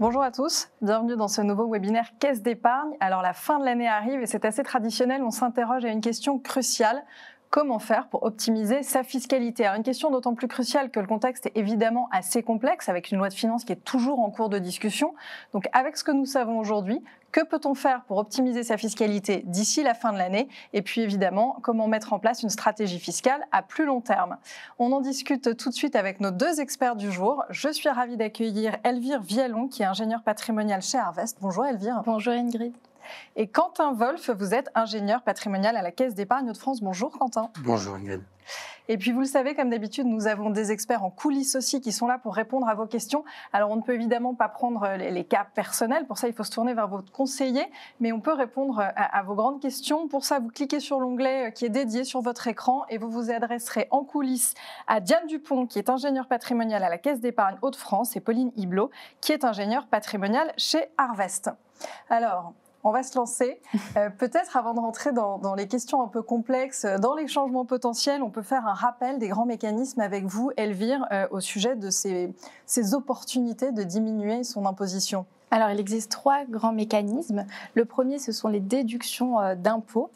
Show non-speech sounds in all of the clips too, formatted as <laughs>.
Bonjour à tous, bienvenue dans ce nouveau webinaire Caisse d'épargne. Alors la fin de l'année arrive et c'est assez traditionnel, on s'interroge à une question cruciale, comment faire pour optimiser sa fiscalité Alors une question d'autant plus cruciale que le contexte est évidemment assez complexe avec une loi de finances qui est toujours en cours de discussion. Donc avec ce que nous savons aujourd'hui, que peut-on faire pour optimiser sa fiscalité d'ici la fin de l'année Et puis évidemment, comment mettre en place une stratégie fiscale à plus long terme On en discute tout de suite avec nos deux experts du jour. Je suis ravie d'accueillir Elvire Vialon, qui est ingénieur patrimonial chez Harvest. Bonjour Elvire. Bonjour Ingrid. Et Quentin Wolf, vous êtes ingénieur patrimonial à la Caisse d'épargne de France. Bonjour Quentin. Bonjour Ingrid. Et puis vous le savez, comme d'habitude, nous avons des experts en coulisses aussi qui sont là pour répondre à vos questions. Alors on ne peut évidemment pas prendre les, cas personnels, pour ça il faut se tourner vers votre conseiller, mais on peut répondre à, vos grandes questions. Pour ça, vous cliquez sur l'onglet euh, qui est dédié sur votre écran et vous vous adresserez en coulisses à Diane Dupont, qui est ingénieure patrimonial à la Caisse d'épargne Hauts-de-France, et Pauline Hiblot, qui est ingénieure patrimonial chez Harvest. Alors, on va se lancer. <laughs> Euh, peut-être avant de rentrer dans, les questions un peu complexes, euh, dans les changements potentiels, on peut faire un rappel des grands mécanismes avec vous, Elvire, euh, au sujet de ces, ces opportunités de diminuer son imposition alors, il existe trois grands mécanismes. Le premier, ce sont les déductions euh, d'impôts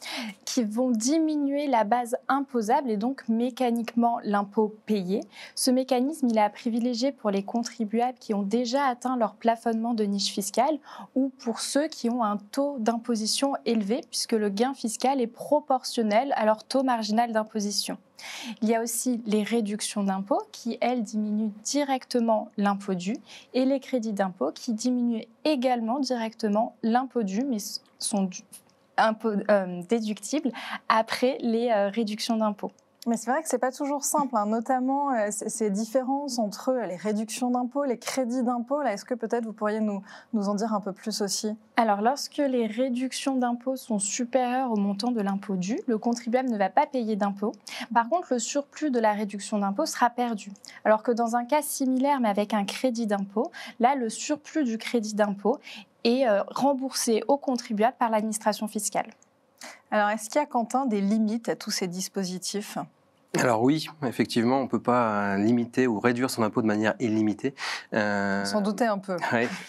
qui vont diminuer la base imposable et donc mécaniquement l'impôt payé. Ce mécanisme, il est à privilégier pour les contribuables qui ont déjà atteint leur plafonnement de niche fiscale ou pour ceux qui ont un taux d'imposition élevé puisque le gain fiscal est proportionnel à leur taux marginal d'imposition. Il y a aussi les réductions d'impôts qui, elles, diminuent directement l'impôt dû et les crédits d'impôt qui diminuent également directement l'impôt dû, mais sont euh, déductibles après les euh, réductions d'impôts. Mais c'est vrai que n'est pas toujours simple, hein. notamment euh, ces différences entre les réductions d'impôts, les crédits d'impôts. Est-ce que peut-être vous pourriez nous, en dire un peu plus aussi Alors, lorsque les réductions d'impôts sont supérieures au montant de l'impôt dû, le contribuable ne va pas payer d'impôt. Par contre, le surplus de la réduction d'impôt sera perdu. Alors que dans un cas similaire, mais avec un crédit d'impôt, là, le surplus du crédit d'impôt est euh, remboursé au contribuable par l'administration fiscale. Alors, est-ce qu'il y a, Quentin, des limites à tous ces dispositifs alors oui, effectivement, on ne peut pas euh, limiter ou réduire son impôt de manière illimitée. Euh, Sans douter un peu.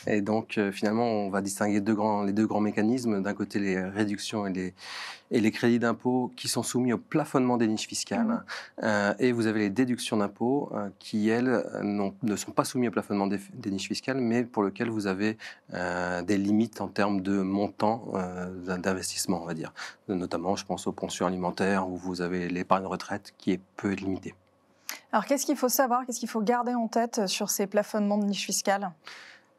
Et donc euh, finalement, on va distinguer les deux grands mécanismes. D'un côté, les réductions et les, crédits d'impôt qui sont soumis au plafonnement des niches fiscales. Mhm. et vous avez les déductions d'impôt qui, elles, ne sont pas soumises au plafonnement des, niches fiscales, mais pour lesquelles vous avez des limites en termes de montant d'investissement, on va dire. Notamment, je pense aux pensions alimentaires où vous avez l'épargne retraite qui peu Alors qu'est-ce qu'il faut savoir, qu'est-ce qu'il faut garder en tête euh, sur ces plafonnements de niche fiscale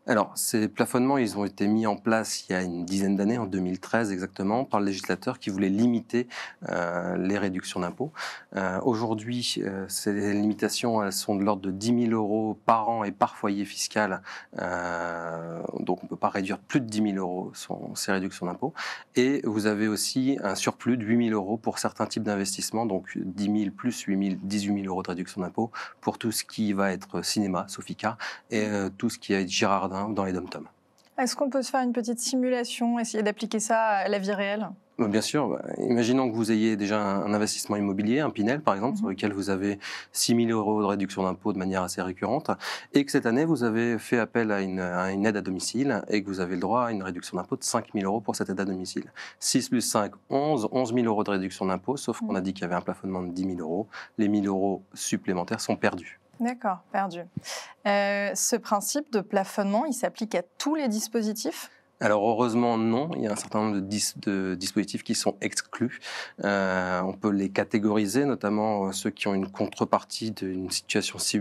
alors, ces plafonnements, ils ont été mis en place il y a une dizaine d'années, en 2013 exactement, par le législateur qui voulait limiter euh, les réductions d'impôts. Euh, aujourd'hui, euh, ces limitations, elles sont de l'ordre de 10 000 euros par an et par foyer fiscal. donc, on ne peut pas réduire plus de 10 000 euros ces réductions d'impôts. Et vous avez aussi un surplus de 8 000 euros pour certains types d'investissements, donc 10 000 plus 8 000, 18 000 euros de réduction d'impôts pour tout ce qui va être cinéma, sophica et tout ce qui est Girardin dans les dom Est-ce qu'on peut se faire une petite simulation, essayer d'appliquer ça à la vie réelle bah, Bien sûr. Bah, imaginons que vous ayez déjà un investissement immobilier, un Pinel par exemple, sur mhm. lequel vous avez 6 000 euros de réduction d'impôt de manière assez récurrente, et que cette année vous avez fait appel à une, aide à domicile et que vous avez le droit à une réduction d'impôt de 5 000 euros pour cette aide à domicile. 6 plus 5, 11, 11 000 euros de réduction d'impôt, sauf qu'on mhm. a dit qu'il y avait un plafonnement de 10 000 euros. Les 1 000 euros supplémentaires sont perdus. D'accord, perdu. Euh, ce principe de plafonnement, il s'applique à tous les dispositifs alors heureusement non, il y a un certain nombre de, de dispositifs qui sont exclus. Euh, on peut les catégoriser, notamment euh, ceux qui ont une contrepartie d'une situation c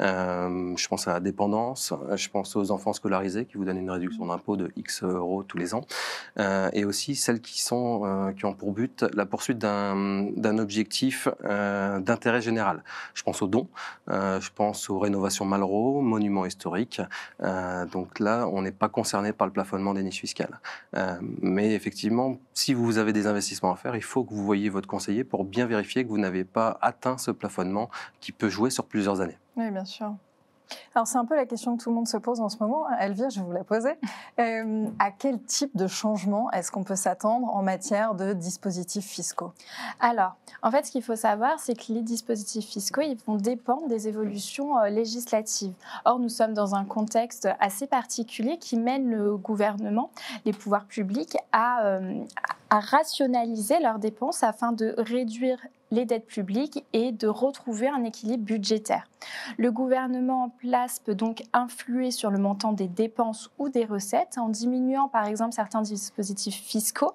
euh, je pense à la dépendance, je pense aux enfants scolarisés qui vous donnent une réduction mmh. d'impôt de X euros tous les ans, et aussi celles qui, sont, qui ont pour but la poursuite d'un objectif d'intérêt général. Je pense aux dons, je pense aux rénovations Malraux, monuments historiques. donc là, on n'est pas concerné par le plafond des niches fiscales. Euh, mais effectivement, si vous avez des investissements à faire, il faut que vous voyez votre conseiller pour bien vérifier que vous n'avez pas atteint ce plafonnement qui peut jouer sur plusieurs années. Oui, bien sûr. Alors c'est un peu la question que tout le monde se pose en ce moment. Elvire, je vous la poser. Euh, à quel type de changement est-ce qu'on peut s'attendre en matière de dispositifs fiscaux Alors, en fait, ce qu'il faut savoir, c'est que les dispositifs fiscaux, ils vont dépendre des évolutions euh, législatives. Or, nous sommes dans un contexte assez particulier qui mène le gouvernement, les pouvoirs publics, à euh, rationaliser leurs dépenses afin de réduire les dettes publiques et de retrouver un équilibre budgétaire. Le gouvernement en place peut donc influer sur le montant des dépenses ou des recettes en diminuant par exemple certains dispositifs fiscaux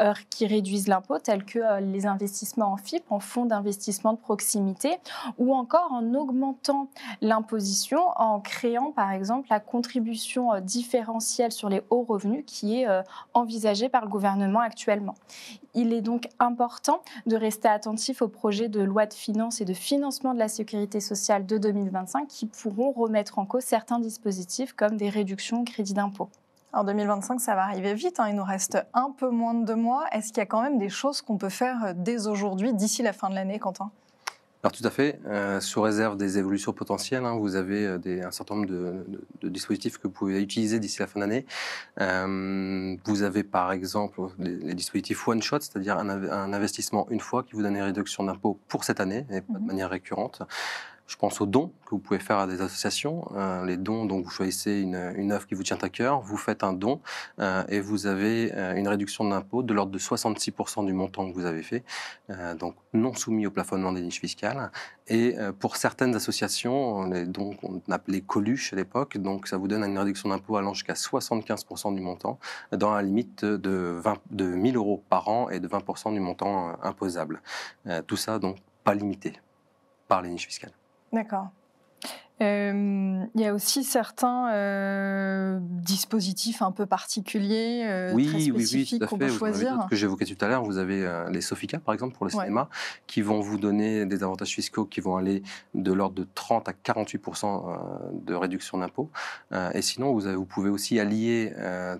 euh, qui réduisent l'impôt tels que euh, les investissements en FIP, en fonds d'investissement de proximité ou encore en augmentant l'imposition en créant par exemple la contribution euh, différentielle sur les hauts revenus qui est envisagée par le gouvernement actuellement. Il est donc important de rester attentif aux au projet de loi de finances et de financement de la sécurité sociale de 2025 qui pourront remettre en cause certains dispositifs comme des réductions au crédit d'impôt. En 2025, ça va arriver vite, hein. il nous reste un peu moins de deux mois. Est-ce qu'il y a quand même des choses qu'on peut faire euh, dès aujourd'hui, d'ici la fin de l'année, Quentin tout à fait, euh, sous réserve des évolutions potentielles, hein, vous avez euh, un certain nombre de, dispositifs que vous pouvez utiliser d'ici la fin d'année. Euh, vous avez par exemple les, dispositifs one shot, c'est-à-dire un, investissement une fois qui vous donne une réduction d'impôt pour cette année et pas de mmh manière récurrente. Je pense aux dons que vous pouvez faire à des associations. Euh, les dons, donc vous choisissez une, une, œuvre qui vous tient à cœur, vous faites un don euh, et vous avez euh, une réduction d'impôt de l'ordre de 66% du montant que vous avez fait, donc non soumis au plafonnement des niches fiscales. Et pour certaines associations, les dons qu'on appelait coluche à l'époque, donc ça vous donne une réduction d'impôt allant jusqu'à 75% du montant, dans la limite de, 20, de 1000 euros par an et de 20% du montant imposable. tout ça donc pas limité par les niches fiscales. D'accord. Euh, il y a aussi certains euh, dispositifs un peu particuliers, euh, oui, très spécifiques oui, oui, qu'on peut choisir. que j'évoquais tout à l'heure, vous avez euh, les Sofica, par exemple, pour le cinéma, qui vont vous donner des avantages fiscaux qui vont aller de l'ordre de 30 à 48 euh, de réduction d'impôts. Euh, et sinon, vous, avez, vous, pouvez aussi allier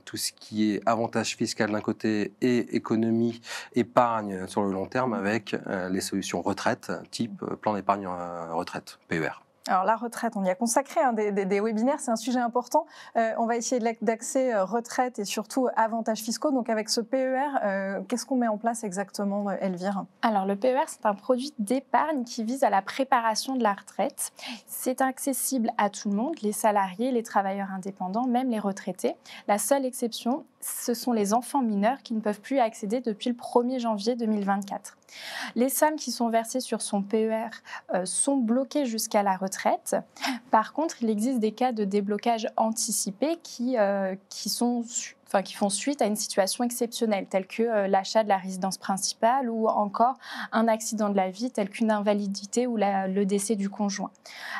tout ce qui est avantage fiscal d'un côté et économie, épargne sur le long terme mmh. avec les solutions retraite, type plan d'épargne retraite, PER. Alors la retraite, on y a consacré hein, des, webinaires, c'est un sujet important. Euh, on va essayer d'axer euh, retraite et surtout avantages fiscaux. Donc avec ce PER, euh, qu'est-ce qu'on met en place exactement, Elvire Alors le PER, c'est un produit d'épargne qui vise à la préparation de la retraite. C'est accessible à tout le monde, les salariés, les travailleurs indépendants, même les retraités. La seule exception, ce sont les enfants mineurs qui ne peuvent plus accéder depuis le 1er janvier 2024. Les sommes qui sont versées sur son PER euh, sont bloquées jusqu'à la retraite. Par contre, il existe des cas de déblocage anticipé qui, euh, qui sont qui font suite à une situation exceptionnelle telle que euh, l'achat de la résidence principale ou encore un accident de la vie tel qu'une invalidité ou le décès du conjoint.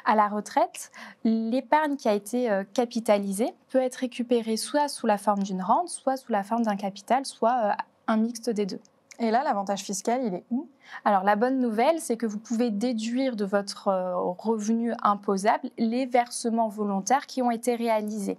À la retraite, l'épargne qui a été euh, capitalisée peut être récupérée soit sous la forme d'une rente, soit sous la forme d'un capital, soit euh, un mixte des deux. Et là, l'avantage fiscal, il est où Alors, la bonne nouvelle, c'est que vous pouvez déduire de votre euh, revenu imposable les versements volontaires qui ont été réalisés,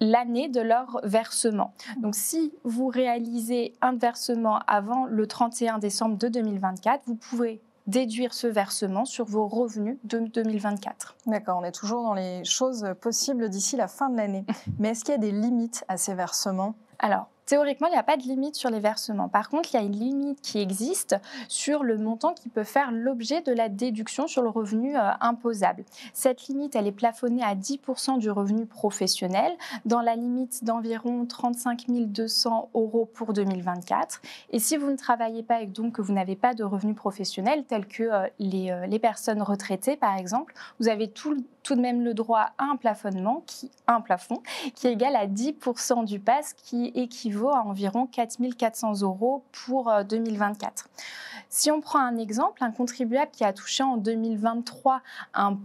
l'année de leur versement. Donc, si vous réalisez un versement avant le 31 décembre de 2024, vous pouvez déduire ce versement sur vos revenus de 2024. D'accord, on est toujours dans les choses possibles d'ici la fin de l'année. <laughs> Mais est-ce qu'il y a des limites à ces versements Alors, Théoriquement, il n'y a pas de limite sur les versements. Par contre, il y a une limite qui existe sur le montant qui peut faire l'objet de la déduction sur le revenu euh, imposable. Cette limite, elle est plafonnée à 10% du revenu professionnel, dans la limite d'environ 35 200 euros pour 2024. Et si vous ne travaillez pas et donc que vous n'avez pas de revenus professionnels, tels que euh, les, euh, les, personnes retraitées, par exemple, vous avez tout, de même le droit à un plafonnement, qui, un plafond, qui est égal à 10% du PAS, qui équivaut à environ 4 400 euros pour 2024. Euh, si on prend un exemple, un contribuable qui a touché en 2023 un,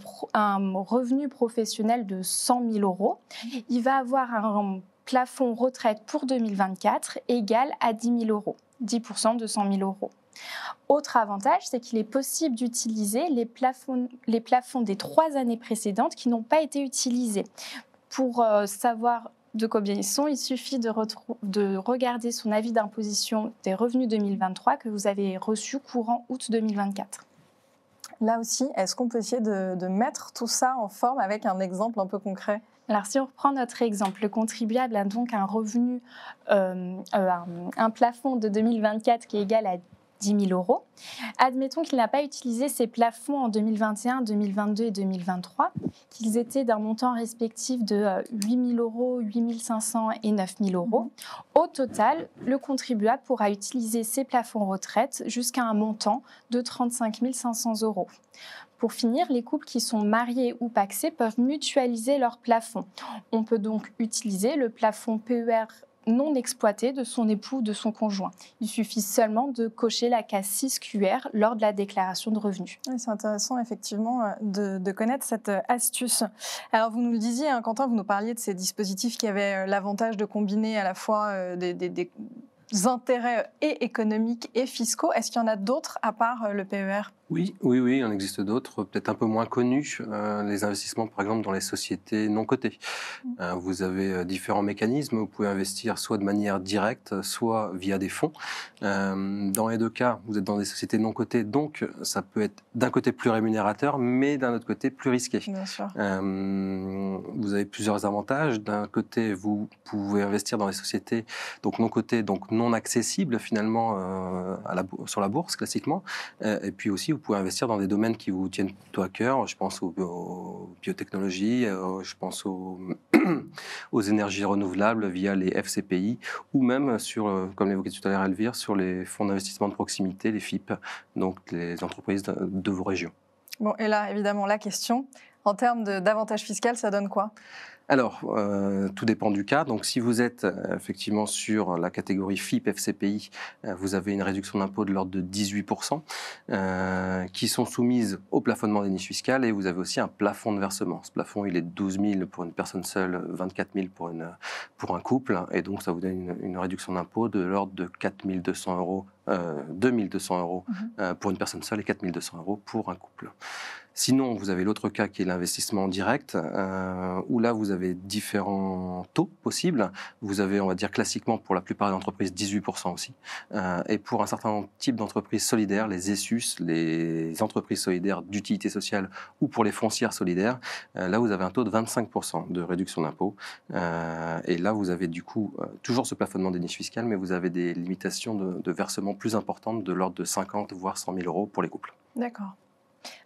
revenu professionnel de 100 000 euros, il va avoir un plafond retraite pour 2024 égal à 10 000 euros, 10% de 100 000 euros. Autre avantage, c'est qu'il est possible d'utiliser les plafonds, les plafonds des trois années précédentes qui n'ont pas été utilisés pour euh, savoir de combien ils sont, il suffit de, regarder son avis d'imposition des revenus 2023 que vous avez reçu courant août 2024. Là aussi, est-ce qu'on peut essayer de, mettre tout ça en forme avec un exemple un peu concret alors si on reprend notre exemple, le contribuable a donc un revenu, euh, euh, un, plafond de 2024 qui est égal à 10 000 euros. Admettons qu'il n'a pas utilisé ses plafonds en 2021, 2022 et 2023, qu'ils étaient d'un montant respectif de 8 euh, 000 euros, 8 500 et 9 000 euros. Au total, le contribuable pourra utiliser ses plafonds retraite jusqu'à un montant de 35 500 euros. Pour finir, les couples qui sont mariés ou paxés peuvent mutualiser leurs plafonds. On peut donc utiliser le plafond PER non exploité de son époux ou de son conjoint. Il suffit seulement de cocher la case 6 QR lors de la déclaration de revenus. c'est intéressant, effectivement, euh, de, connaître cette euh, astuce. Alors, vous nous le disiez, hein, Quentin, vous nous parliez de ces dispositifs qui avaient euh, l'avantage de combiner à la fois des, intérêts et économiques et fiscaux. Est-ce qu'il y en a d'autres à part le PER oui, oui, oui, il en existe d'autres, peut-être un peu moins connus. Euh, les investissements, par exemple, dans les sociétés non cotées. Mm. Euh, vous avez euh, différents mécanismes. Vous pouvez investir soit de manière directe, soit via des fonds. dans les deux cas, vous êtes dans des sociétés non cotées, donc ça peut être d'un côté plus rémunérateur, mais d'un autre côté plus risqué. Bien sûr. vous avez plusieurs avantages. D'un côté, vous pouvez investir dans les sociétés donc non cotées, donc non accessibles finalement sur la bourse classiquement, et puis aussi vous pouvez investir dans des domaines qui vous tiennent tout à cœur. Je pense aux, biotechnologies, euh, je pense <clears throat> aux, énergies renouvelables via les FCPI, ou même sur, euh, comme l'évoquait tout à l'heure Elvire, sur les fonds d'investissement de proximité, les FIP, donc les entreprises de, vos régions. Bon, et là, évidemment, la question, en termes d'avantages fiscal, ça donne quoi alors, euh, tout dépend du cas. Donc, si vous êtes euh, effectivement sur la catégorie FIP-FCPI, euh, vous avez une réduction d'impôt de l'ordre de 18%, qui sont soumises au plafonnement des niches fiscales, et vous avez aussi un plafond de versement. Ce plafond, il est de 12 000 pour une personne seule, 24 000 pour, une, pour un couple, et donc ça vous donne une, réduction d'impôt de l'ordre de 4 200 euros, 2 200 euros mhm. pour une personne seule et 4 200 euros pour un couple. Sinon, vous avez l'autre cas qui est l'investissement direct, euh, où là, vous avez différents taux possibles. Vous avez, on va dire classiquement, pour la plupart des entreprises, 18% aussi. Euh, et pour un certain type d'entreprises solidaires, les ESUS, les entreprises solidaires d'utilité sociale ou pour les foncières solidaires, euh, là, vous avez un taux de 25% de réduction d'impôt. et là, vous avez du coup toujours ce plafonnement des niches fiscales, mais vous avez des limitations de, de versement plus importantes de l'ordre de 50 voire 100 000 euros pour les couples. D'accord.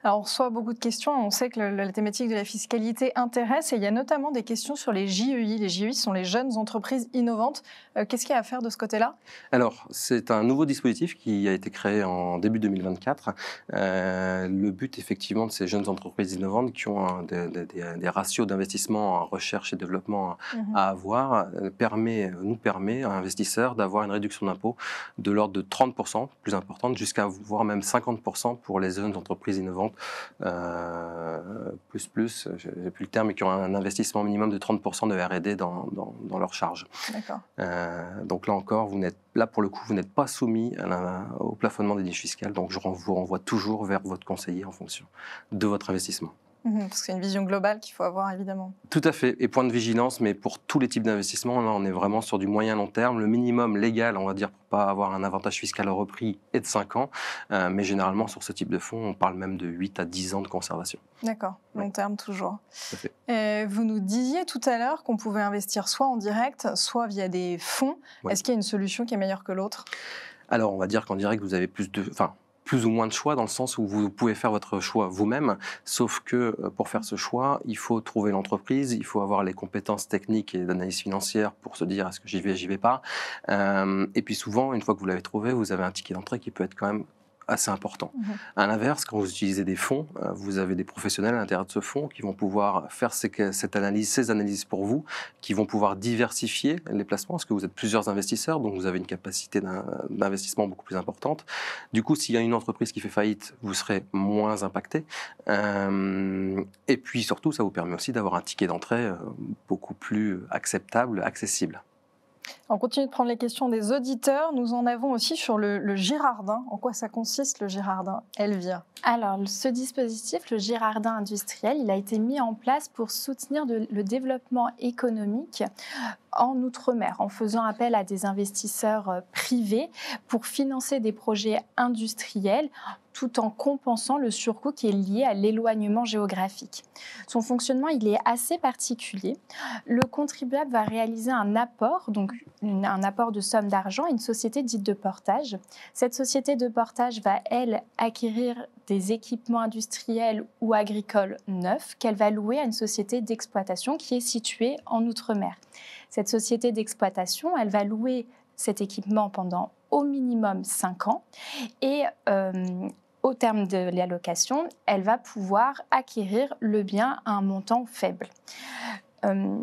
Alors, on reçoit beaucoup de questions. On sait que la thématique de la fiscalité intéresse et il y a notamment des questions sur les JEI. Les JEI sont les jeunes entreprises innovantes. Euh, qu'est-ce qu'il y a à faire de ce côté-là Alors, c'est un nouveau dispositif qui a été créé en début 2024. Euh, le but, effectivement, de ces jeunes entreprises innovantes qui ont des, ratios d'investissement en recherche et développement mhm. à avoir, euh, permet, nous permet, à investisseurs, d'avoir une réduction d'impôt de l'ordre de 30%, plus importante, jusqu'à voire même 50% pour les jeunes entreprises innovantes vente, euh, plus plus, j'ai plus le terme, mais qui ont un investissement minimum de 30% de R&D dans, dans, leur charge. Euh, donc là encore, vous n'êtes là pour le coup, vous n'êtes pas soumis au plafonnement des niches fiscales. Donc je vous renvoie toujours vers votre conseiller en fonction de votre investissement. Mhm, parce que c'est une vision globale qu'il faut avoir, évidemment. Tout à fait. Et point de vigilance, mais pour tous les types d'investissements, là, on est vraiment sur du moyen-long terme. Le minimum légal, on va dire, pour pas avoir un avantage fiscal au repris, est de 5 ans. Euh, mais généralement, sur ce type de fonds, on parle même de 8 à 10 ans de conservation. D'accord. Long terme, toujours. fait. Euh, vous nous disiez tout à l'heure qu'on pouvait investir soit en direct, soit via des fonds. Est-ce qu'il y a une solution qui est meilleure que l'autre Alors, on va dire qu'en direct, vous avez plus de... Enfin, plus ou moins de choix dans le sens où vous pouvez faire votre choix vous-même, sauf que euh, pour faire ce choix, il faut trouver l'entreprise, il faut avoir les compétences techniques et d'analyse financière pour se dire est-ce que j'y vais, j'y vais pas. Euh, et puis souvent, une fois que vous l'avez trouvé, vous avez un ticket d'entrée qui peut être quand même assez important. A mhm. À l'inverse, quand vous utilisez des fonds, euh, vous avez des professionnels à l'intérieur de ce fonds qui vont pouvoir faire ces, cette analyse, ces analyses pour vous, qui vont pouvoir diversifier les placements, parce que vous êtes plusieurs investisseurs, donc vous avez une capacité d'investissement beaucoup plus importante. Du coup, s'il y a une entreprise qui fait faillite, vous serez moins impacté. Euh, et puis surtout, ça vous permet aussi d'avoir un ticket d'entrée euh, beaucoup plus acceptable, accessible. On continue de prendre les questions des auditeurs. Nous en avons aussi sur le, Girardin. En quoi ça consiste le Girardin Elvia Alors, ce dispositif, le Girardin industriel, il a été mis en place pour soutenir le développement économique en Outre-mer, en faisant appel à des investisseurs euh, privés pour financer des projets industriels tout en compensant le surcoût qui est lié à l'éloignement géographique. Son fonctionnement, il est assez particulier. Le contribuable va réaliser un apport, donc un apport de somme d'argent à une société dite de portage. Cette société de portage va, elle, acquérir des équipements industriels ou agricoles neufs qu'elle va louer à une société d'exploitation qui est située en Outre-mer. Cette société d'exploitation, elle va louer cet équipement pendant au minimum cinq ans et euh, au terme de l'allocation, elle va pouvoir acquérir le bien à un montant faible. Euh,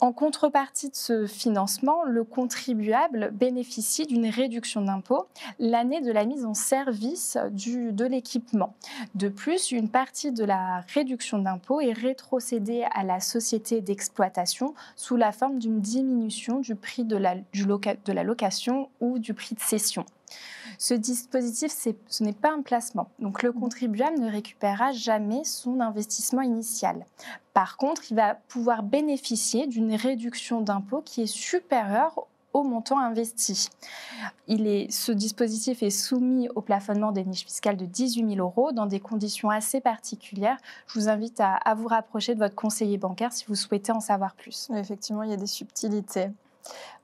en contrepartie de ce financement, le contribuable bénéficie d'une réduction d'impôt l'année de la mise en service de l'équipement. De plus, une partie de la réduction d'impôt est rétrocédée à la société d'exploitation sous la forme d'une diminution du prix de la, de la location ou du prix de cession. Ce dispositif, ce n'est pas un placement. Donc le mmh. contribuable ne récupérera jamais son investissement initial. Par contre, il va pouvoir bénéficier d'une réduction d'impôt qui est supérieure au montant investi. ce dispositif est soumis au plafonnement des niches fiscales de 18 000 euros dans des conditions assez particulières. Je vous invite à vous rapprocher de votre conseiller bancaire si vous souhaitez en savoir plus. Effectivement, il y a des subtilités.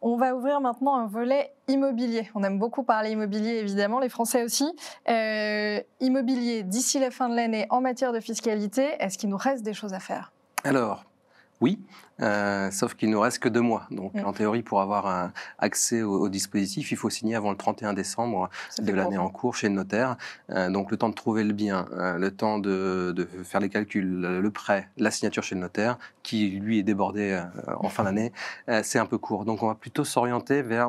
On va ouvrir maintenant un volet immobilier. On aime beaucoup parler immobilier, évidemment, les Français aussi. Euh, immobilier, d'ici la fin de l'année, en matière de fiscalité, est-ce qu'il nous reste des choses à faire Alors, oui, euh, sauf qu'il nous reste que deux mois. Donc, mm. en théorie, pour avoir un accès au, dispositif, il faut signer avant le 31 décembre de l'année en cours chez le notaire. Euh, donc, le temps de trouver le bien, euh, le temps de, faire les calculs, le prêt, la signature chez le notaire, qui lui est débordé en fin d'année, <laughs> c'est un peu court. Donc, on va plutôt s'orienter vers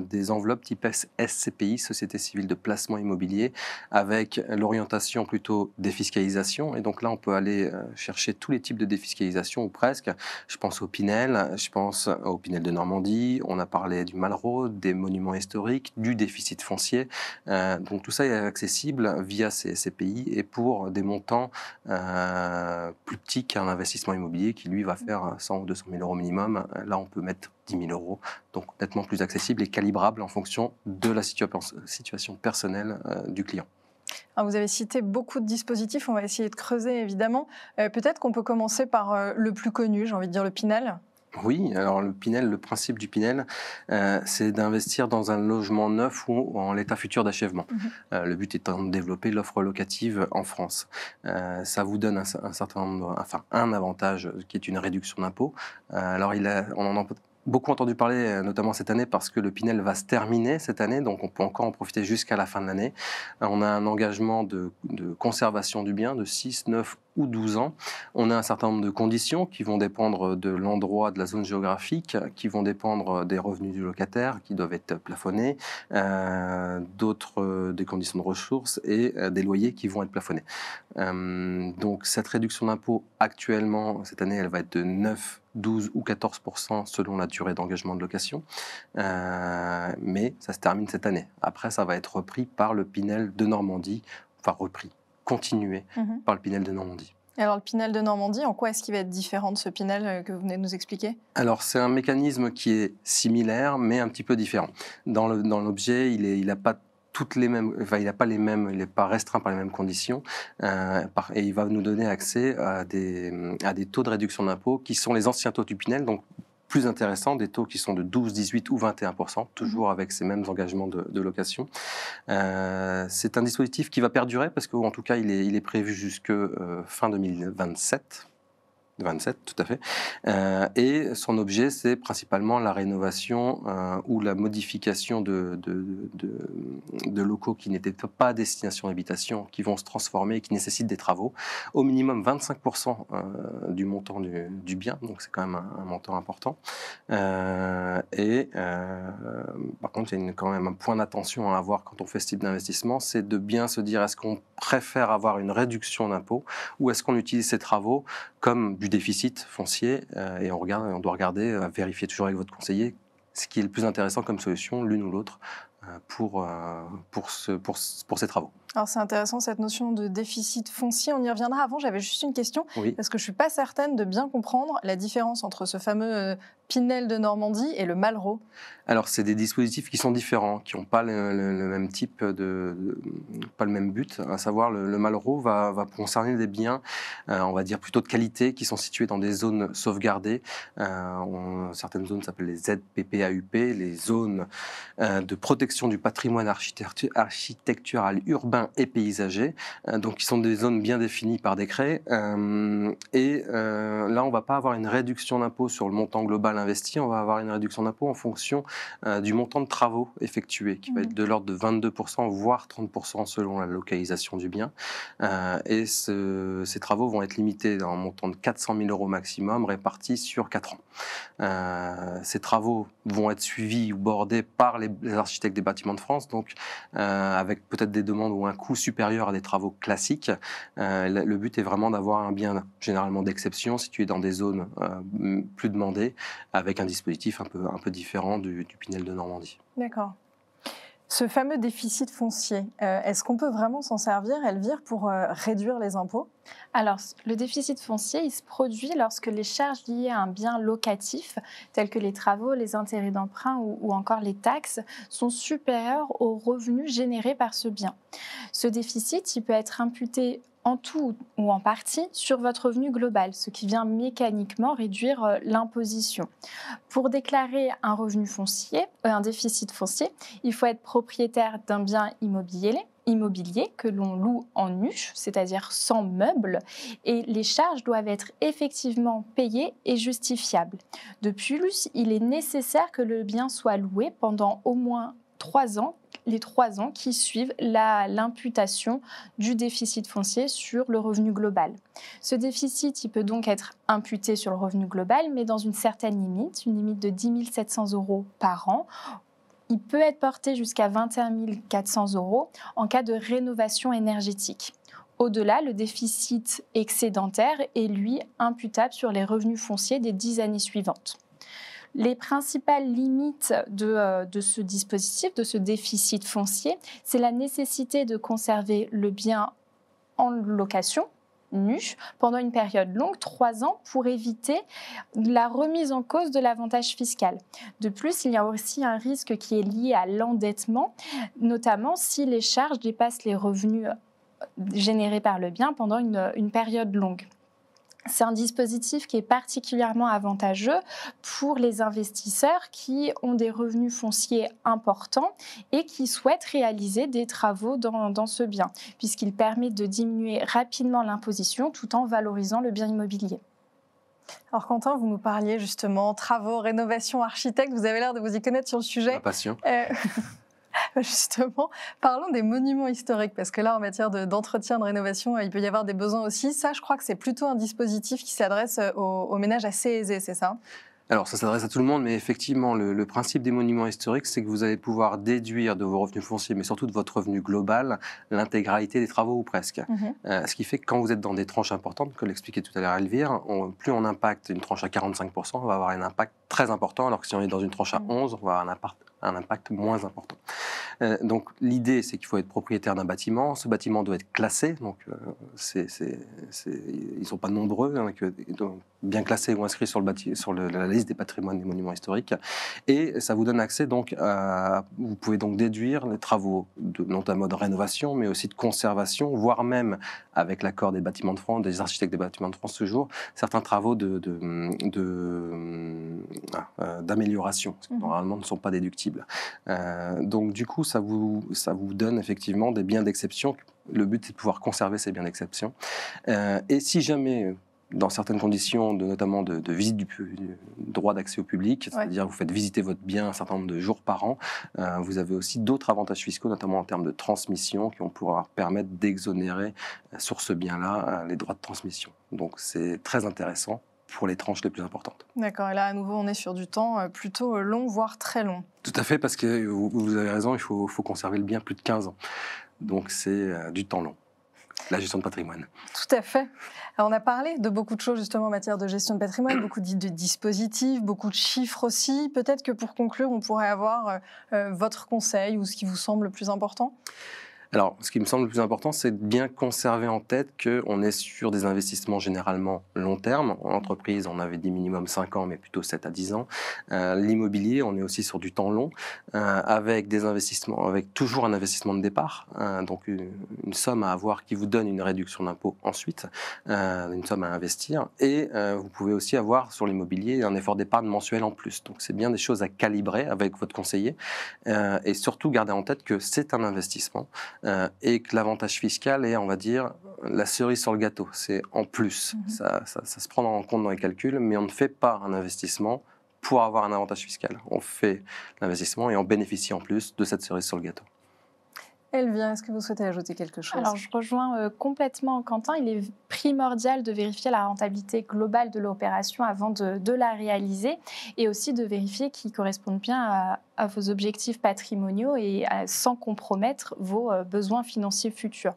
des enveloppes type SCPI, Société civile de placement immobilier, avec l'orientation plutôt défiscalisation. Et donc là, on peut aller chercher tous les types de défiscalisation presque. Je pense au Pinel, je pense au Pinel de Normandie, on a parlé du Malraux, des monuments historiques, du déficit foncier. Euh, donc tout ça est accessible via ces, pays et pour des montants euh, plus petits qu'un investissement immobilier qui lui va mm. faire 100 ou 200 000 euros minimum. Là, on peut mettre 10 000 euros, donc nettement plus accessible et calibrable en fonction de la situation personnelle euh, du client vous avez cité beaucoup de dispositifs, on va essayer de creuser évidemment. Euh, peut-être qu'on peut commencer par euh, le plus connu, j'ai envie de dire le Pinel. Oui, alors le Pinel, le principe du Pinel, euh, c'est d'investir dans un logement neuf ou en l'état futur d'achèvement. Mhm. le but étant de développer l'offre locative en France. ça vous donne un, certain nombre, enfin un avantage qui est une réduction d'impôt. alors il a, on en beaucoup entendu parler, euh, notamment cette année, parce que le Pinel va se terminer cette année, donc on peut encore en profiter jusqu'à la fin de l'année. Euh, on a un engagement de, conservation du bien de 6, 9 ou 12 ans. On a un certain nombre de conditions qui vont dépendre de l'endroit, de la zone géographique, qui vont dépendre des revenus du locataire qui doivent être plafonnés, euh, d'autres euh, des conditions de ressources et euh, des loyers qui vont être plafonnés. donc cette réduction d'impôt actuellement, cette année, elle va être de 9 12 ou 14 selon la durée d'engagement de location. mais ça se termine cette année. Après, ça va être repris par le Pinel de Normandie, enfin repris. Continuer mhm. par le Pinel de Normandie. Alors le Pinel de Normandie, en quoi est-ce qu'il va être différent de ce Pinel euh, que vous venez de nous expliquer Alors c'est un mécanisme qui est similaire mais un petit peu différent. Dans l'objet, dans il n'a pas toutes les mêmes, il n'a pas les mêmes, il n'est pas restreint par les mêmes conditions, euh, et il va nous donner accès à des, à des taux de réduction d'impôts qui sont les anciens taux du Pinel, donc plus intéressant, des taux qui sont de 12, 18 ou 21 toujours avec ces mêmes engagements de, location. Euh, c'est un dispositif qui va perdurer parce qu'en tout cas, il est, prévu jusque euh, fin 2027. 27, tout à fait. Euh, et son objet, c'est principalement la rénovation euh, ou la modification de, de, locaux qui n'étaient pas à destination d'habitation, qui vont se transformer et qui nécessitent des travaux. Au minimum 25% euh, du montant du, bien, donc c'est quand même un, montant important. et par contre, il y a quand même un point d'attention à avoir quand on fait ce type d'investissement, c'est de bien se dire est-ce qu'on préfère avoir une réduction d'impôt ou est-ce qu'on utilise ces travaux comme du déficit foncier. Euh, et on, regarde, on doit regarder, euh, vérifier toujours avec votre conseiller ce qui est le plus intéressant comme solution, l'une ou l'autre, euh, pour, pour, ce, pour, pour ces travaux. Alors c'est intéressant cette notion de déficit foncier, on y reviendra. Avant, j'avais juste une question, parce que je ne suis pas certaine de bien comprendre la différence entre ce fameux euh, Pinel de Normandie et le Malraux. Alors c'est des dispositifs qui sont différents, qui n'ont pas le, même type de, pas le même but, à savoir le, Malraux va, concerner des biens, euh, on va dire plutôt de qualité, qui sont situés dans des zones sauvegardées. Euh, certaines zones s'appellent les ZPPAUP, les zones de protection du patrimoine architectural urbain et paysagers, euh, donc qui sont des zones bien définies par décret. Euh, et euh, là, on ne va pas avoir une réduction d'impôt sur le montant global investi, on va avoir une réduction d'impôt en fonction du montant de travaux effectués, qui va être de mmh. l'ordre de 22%, voire 30% selon la localisation du bien. et ces travaux vont être limités un montant de 400 000 euros maximum, répartis sur 4 ans. ces travaux vont être suivis ou bordés par les, architectes des bâtiments de France, donc avec peut-être des demandes ou un coût supérieur à des travaux classiques. Euh, le but est vraiment d'avoir un bien généralement d'exception situé dans des zones euh, plus demandées, avec un dispositif un peu, un peu différent du, du Pinel de Normandie. D'accord. Ce fameux déficit foncier, euh, est-ce qu'on peut vraiment s'en servir, Elvire, pour euh, réduire les impôts Alors, le déficit foncier, il se produit lorsque les charges liées à un bien locatif, tels que les travaux, les intérêts d'emprunt ou, ou, encore les taxes, sont supérieures aux revenus générés par ce bien. Ce déficit, il peut être imputé en tout ou en partie sur votre revenu global, ce qui vient mécaniquement réduire euh, l'imposition. Pour déclarer un revenu foncier, euh, un déficit foncier, il faut être propriétaire d'un bien immobilier que l'on loue en nuche, c'est-à-dire sans meubles, et les charges doivent être effectivement payées et justifiables. De plus, il est nécessaire que le bien soit loué pendant au moins trois ans, les trois ans qui suivent l'imputation du déficit foncier sur le revenu global. Ce déficit, peut donc être imputé sur le revenu global, mais dans une certaine limite, une limite de 10 700 euros par an. Il peut être porté jusqu'à 21 400 euros en cas de rénovation énergétique. Au-delà, le déficit excédentaire est, lui, imputable sur les revenus fonciers des dix années suivantes. Les principales limites euh, de, ce dispositif, de ce déficit foncier, c'est la nécessité de conserver le bien en location nu pendant une période longue, trois ans, pour éviter la remise en cause de l'avantage fiscal. De plus, il y a aussi un risque qui est lié à l'endettement, notamment si les charges dépassent les revenus euh, générés par le bien pendant une période longue. C'est un dispositif qui est particulièrement avantageux pour les investisseurs qui ont des revenus fonciers importants et qui souhaitent réaliser des travaux dans, dans ce bien, puisqu'il permet de diminuer rapidement l'imposition tout en valorisant le bien immobilier. Alors Quentin, vous nous parliez justement travaux, rénovation, architecte, vous avez l'air de vous y connaître sur le sujet. passion. Euh, <laughs> <laughs> justement, parlons des monuments historiques, parce que là, en matière d'entretien, de, rénovation, euh, il peut y avoir des besoins aussi. Ça, je crois que c'est plutôt un dispositif qui s'adresse euh, aux, ménages assez aisés, c'est ça alors, ça s'adresse à tout le monde, mais effectivement, le, principe des monuments historiques, c'est que vous allez pouvoir déduire de vos revenus fonciers, mais surtout de votre revenu global, l'intégralité des travaux ou presque. Mhm. Euh, ce qui fait que quand vous êtes dans des tranches importantes, comme l'expliquait tout à l'heure Elvire, plus on impacte une tranche à 45%, on va avoir un impact très important, alors que si on est dans une tranche à 11, on va avoir un impact, moins important. Euh, donc l'idée, c'est qu'il faut être propriétaire d'un bâtiment. Ce bâtiment doit être classé, donc euh, ils ne sont pas nombreux, hein, bien classés ou inscrits sur, le bâtiment sur la liste des patrimoines des monuments historiques. Et ça vous donne accès, donc, à, vous pouvez donc déduire les travaux, de, notamment de rénovation, mais aussi de conservation, voire même, avec l'accord des bâtiments de France, des architectes des bâtiments de France ce jour, certains travaux de, de euh, ah, euh, d'amélioration, qui mhm. normalement ne sont pas déductibles. Euh, donc du coup, ça vous, donne effectivement des biens d'exception. Le but, c'est de pouvoir conserver ces biens d'exception. et si jamais dans certaines conditions, notamment de, visite du, droit d'accès au public, c'est-à-dire vous faites visiter votre bien un certain nombre de jours par an. vous avez aussi d'autres avantages fiscaux, notamment en termes de transmission, qui vont pouvoir permettre d'exonérer sur ce bien-là les droits de transmission. Donc c'est très intéressant pour les tranches les plus importantes. D'accord, et là à nouveau on est sur du temps euh, plutôt euh, long, voire très long. Tout à fait, parce que vous avez raison, il faut, conserver le bien plus de 15 ans. Donc c'est euh, du temps long. La gestion de patrimoine. Tout à fait. on a parlé de beaucoup de choses justement en matière de gestion de patrimoine, beaucoup de dispositifs, beaucoup de chiffres aussi. Peut-être que pour conclure, on pourrait avoir votre conseil ou ce qui vous semble le plus important. Alors, ce qui me semble le plus important, c'est de bien conserver en tête qu'on est sur des investissements généralement long terme. En entreprise, on avait dit minimum 5 ans, mais plutôt 7 à 10 ans. Euh, l'immobilier, on est aussi sur du temps long, euh, avec des investissements, avec toujours un investissement de départ, euh, donc une, une, somme à avoir qui vous donne une réduction d'impôt ensuite, une somme à investir. Et vous pouvez aussi avoir sur l'immobilier un effort d'épargne mensuel en plus. Donc, c'est bien des choses à calibrer avec votre conseiller et surtout garder en tête que c'est un investissement. Euh, et que l'avantage fiscal est, on va dire, la cerise sur le gâteau. C'est en plus. Mhm. Ça, ça, se prend en compte dans les calculs, mais on ne fait pas un investissement pour avoir un avantage fiscal. On fait l'investissement et on bénéficie en plus de cette cerise sur le gâteau est-ce que vous souhaitez ajouter quelque chose Alors, je rejoins euh, complètement Quentin. Il est primordial de vérifier la rentabilité globale de l'opération avant de, la réaliser et aussi de vérifier qu'ils correspondent bien à, vos objectifs patrimoniaux et sans compromettre vos euh, besoins financiers futurs.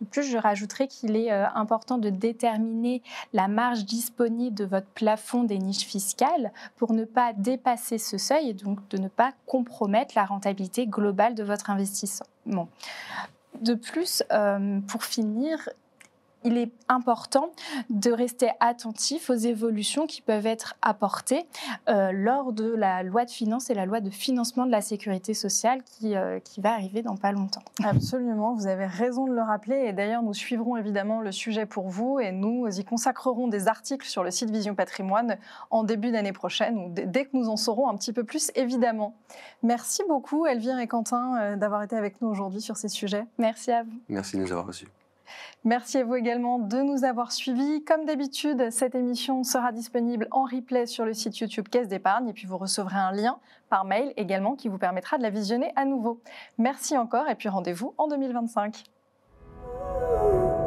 De plus, je rajouterai qu'il est euh, important de déterminer la marge disponible de votre plafond des niches fiscales pour ne pas dépasser ce seuil et donc de ne pas compromettre la rentabilité globale de votre investissement. De plus, euh, pour finir, il est important de rester attentif aux évolutions qui peuvent être apportées euh, lors de la loi de finances et la loi de financement de la sécurité sociale qui, euh, qui va arriver dans pas longtemps. Absolument, vous avez raison de le rappeler et d'ailleurs nous suivrons évidemment le sujet pour vous et nous y consacrerons des articles sur le site Vision Patrimoine en début d'année prochaine ou dès que nous en saurons un petit peu plus évidemment. Merci beaucoup Elvire et Quentin euh, d'avoir été avec nous aujourd'hui sur ces sujets. Merci à vous. Merci de nous avoir reçus. Merci à vous également de nous avoir suivis. Comme d'habitude, cette émission sera disponible en replay sur le site YouTube Caisse d'épargne et puis vous recevrez un lien par mail également qui vous permettra de la visionner à nouveau. Merci encore et puis rendez-vous en 2025.